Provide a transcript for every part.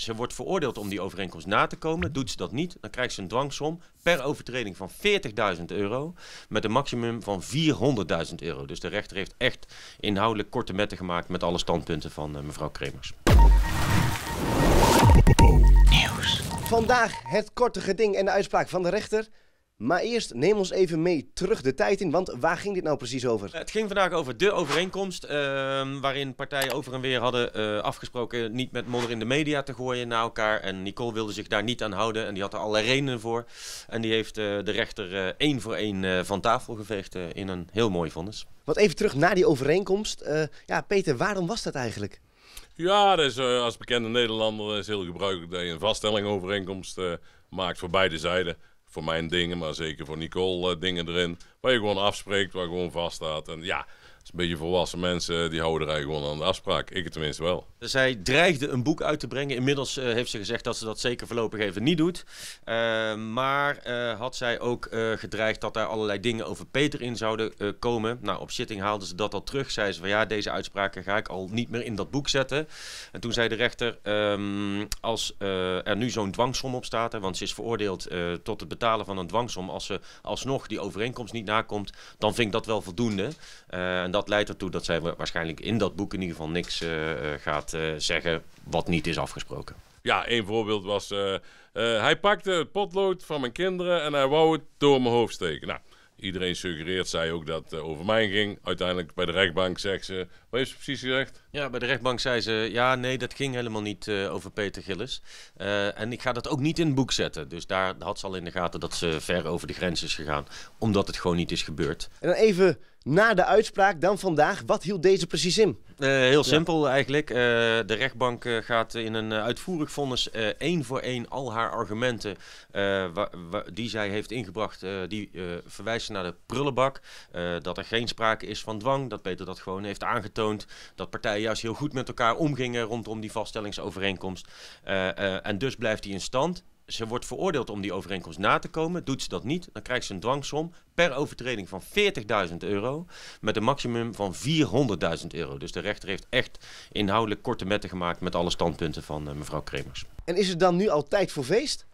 ze wordt veroordeeld om die overeenkomst na te komen. Doet ze dat niet, dan krijgt ze een dwangsom per overtreding van 40.000 euro. Met een maximum van 400.000 euro. Dus de rechter heeft echt inhoudelijk korte metten gemaakt met alle standpunten van eh, mevrouw Kremers. Nieuws. Vandaag het korte geding en de uitspraak van de rechter. Maar eerst neem ons even mee terug de tijd in, want waar ging dit nou precies over? Eh, het ging vandaag over de overeenkomst, ehm, waarin partijen over en weer hadden eh, afgesproken niet met modder in de media te gooien naar elkaar. En Nicole wilde zich daar niet aan houden en die had er allerlei redenen voor. En die heeft eh, de rechter één voor één van tafel geveegd in een heel mooi vonnis. Wat even terug naar die overeenkomst. ja, Peter, waarom was dat eigenlijk? Ja, dus, als bekende Nederlander is heel gebruikelijk dat je een vaststellingovereenkomst maakt voor beide zijden voor mijn dingen, maar zeker voor Nicole eh, dingen erin. Waar je gewoon afspreekt, waar gewoon vast staat. En ja, een beetje volwassen mensen, die houden er eigenlijk gewoon aan de afspraak. Ik tenminste wel. Zij dus dreigde een boek uit te brengen. Inmiddels eh, heeft ze gezegd dat ze dat zeker voorlopig even niet doet. Eh, maar eh, had zij ook gedreigd dat daar allerlei dingen over Peter in zouden komen. Nou, op zitting haalde ze dat al terug. Zei ze van ja, deze uitspraken ga ik al niet meer in dat boek zetten. En toen zei de rechter, ehm, als er nu zo'n dwangsom op staat... want ze is veroordeeld tot het betalen van een dwangsom... als ze alsnog die overeenkomst niet nakomt, dan vind ik dat wel voldoende. en dat dat leidt ertoe dat zij waarschijnlijk in dat boek in ieder geval niks eh, eh, gaat eh, zeggen wat niet is afgesproken. Ja, een voorbeeld was: hij pakte het potlood van mijn kinderen en hij wou het door mijn hoofd steken. Nou, Iedereen suggereert, zij ook dat over mij ging. Uiteindelijk bij de rechtbank zegt ze. Wat heeft ze precies gezegd? Ja, bij de rechtbank zei ze: Ja, nee, dat ging helemaal niet over Peter Gillis. en ik ga dat ook niet in het boek zetten. Dus daar had ze al in de gaten dat ze ver over de grens is gegaan, omdat het gewoon niet is gebeurd. En dan even na de uitspraak dan vandaag. Wat hield deze precies in? Eh, heel simpel eigenlijk. Eh, de rechtbank eh, gaat in een uitvoerig vonnis één voor één al haar argumenten die zij heeft ingebracht, die verwijzen naar de prullenbak. dat er geen sprake is van dwang, dat Peter dat gewoon heeft aangetoond. Dat partijen juist heel goed met elkaar omgingen rondom die vaststellingsovereenkomst. en dus blijft die in stand ze wordt veroordeeld om die overeenkomst na te komen. Doet ze dat niet, dan krijgt ze een dwangsom per overtreding van 40.000 euro. Met een maximum van 400.000 euro. Dus de rechter heeft echt inhoudelijk korte metten gemaakt met alle standpunten van eh, mevrouw Kremers. En is het dan nu al tijd voor feest?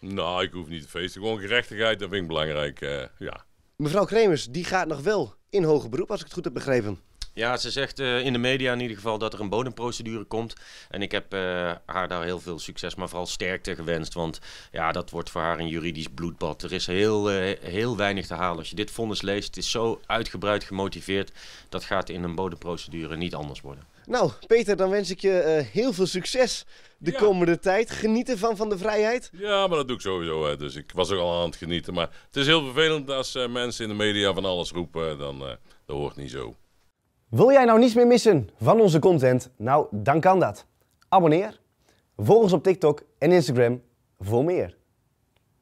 Nou, ik hoef niet te feesten. Gewoon gerechtigheid, dat vind ik belangrijk. Eh, ja. Mevrouw Kremers, die gaat nog wel in hoger beroep, als ik het goed heb begrepen. Ja, ze zegt eh, in de media in ieder geval dat er een bodemprocedure komt. En ik heb eh, haar daar heel veel succes, maar vooral sterkte gewenst. Want ja, dat wordt voor haar een juridisch bloedbad. Er is heel, eh, heel weinig te halen. Als je dit vonnis leest, het is zo uitgebreid gemotiveerd. Dat gaat in een bodemprocedure niet anders worden. Nou, Peter, dan wens ik je heel veel succes de komende tijd. Genieten van, van de vrijheid. Ja, maar dat doe ik sowieso. Hè. Dus ik was ook al aan het genieten. Maar het is heel vervelend als mensen in de media van alles roepen. Dan, dat hoort niet zo. Wil jij nou niets meer missen van onze content? Nou, dan kan dat. Abonneer, volg ons op TikTok en Instagram voor meer.